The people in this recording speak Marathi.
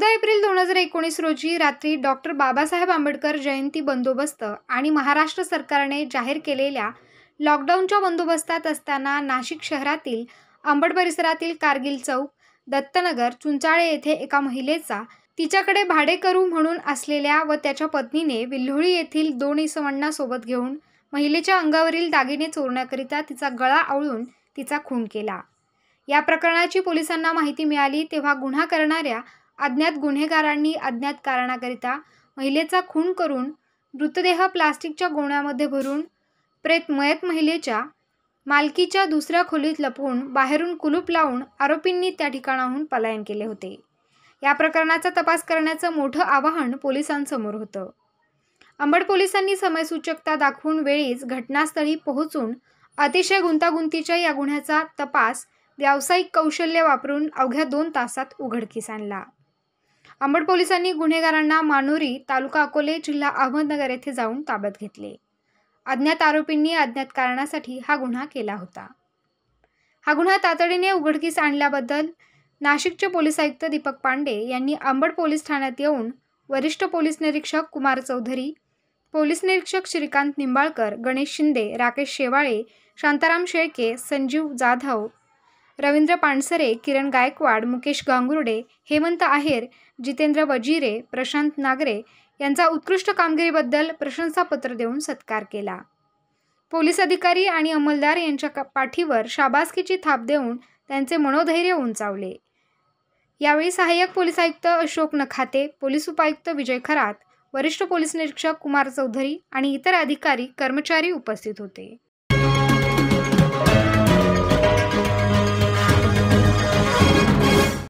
चौदा एप्रिल दोन हजार एकोणीस रोजी रात्री डॉक्टर बाबासाहेब आंबेडकर जयंती बंदोबस्त आणि महाराष्ट्र सरकारने जाहीर केलेल्या लॉकडाऊनच्या बंदोबस्तात असताना नाशिक शहरातील अंबड परिसरातील कारगिल चौक दत्तनगर चुंचाळे येथे एका महिलेचा तिच्याकडे भाडेकरू म्हणून असलेल्या व त्याच्या पत्नीने विल्होळी येथील दोन इसवांना सोबत घेऊन महिलेच्या अंगावरील दागिने चोरण्याकरिता तिचा गळा आवळून तिचा खून केला या प्रकरणाची पोलिसांना माहिती मिळाली तेव्हा गुन्हा करणाऱ्या अज्ञात गुन्हेगारांनी अज्ञात कारणाकरिता महिलेचा खून करून मृतदेह प्लास्टिकच्या गोण्यामध्ये भरून प्रेत मयत महिलेच्या मालकीच्या दुसऱ्या खोलीत लपवून बाहेरून कुलूप लावून आरोपींनी त्या ठिकाणाहून पलायन केले होते या प्रकरणाचा तपास करण्याचं मोठं आवाहन पोलिसांसमोर होतं अंबड पोलिसांनी समयसूचकता दाखवून वेळीच घटनास्थळी पोहोचून अतिशय गुंतागुंतीच्या या गुन्ह्याचा तपास व्यावसायिक कौशल्य वापरून अवघ्या दोन तासात उघडकीस आणला आंबड पोलिसांनी गुन्हेगारांना मानुरी तालुका अकोले जिल्हा अहमदनगर येथे जाऊन ताब्यात घेतले अज्ञात आरोपींनी अज्ञात कारणासाठी हा गुन्हा केला होता हा गुन्हा तातडीने उघडकीस आणल्याबद्दल नाशिकचे पोलीस आयुक्त दीपक पांडे यांनी आंबड पोलीस ठाण्यात येऊन वरिष्ठ पोलीस निरीक्षक कुमार चौधरी पोलीस निरीक्षक श्रीकांत निंबाळकर गणेश शिंदे राकेश शेवाळे शांताराम शेळके संजीव जाधव रवींद्र पानसरे किरण गायकवाड मुकेश गांगुर्डे हेमंत आहेर जितेंद्र वजिरे प्रशांत नागरे यांचा उत्कृष्ट कामगिरीबद्दल प्रशंसापत्र देऊन सत्कार केला पोलीस अधिकारी आणि अंमलदार यांच्या पाठीवर शाबासकीची थाप देऊन त्यांचे मनोधैर्य उंचावले यावेळी सहाय्यक पोलीस आयुक्त अशोक नखाते पोलीस उपायुक्त विजय खरात वरिष्ठ पोलीस निरीक्षक कुमार चौधरी आणि इतर अधिकारी कर्मचारी उपस्थित होते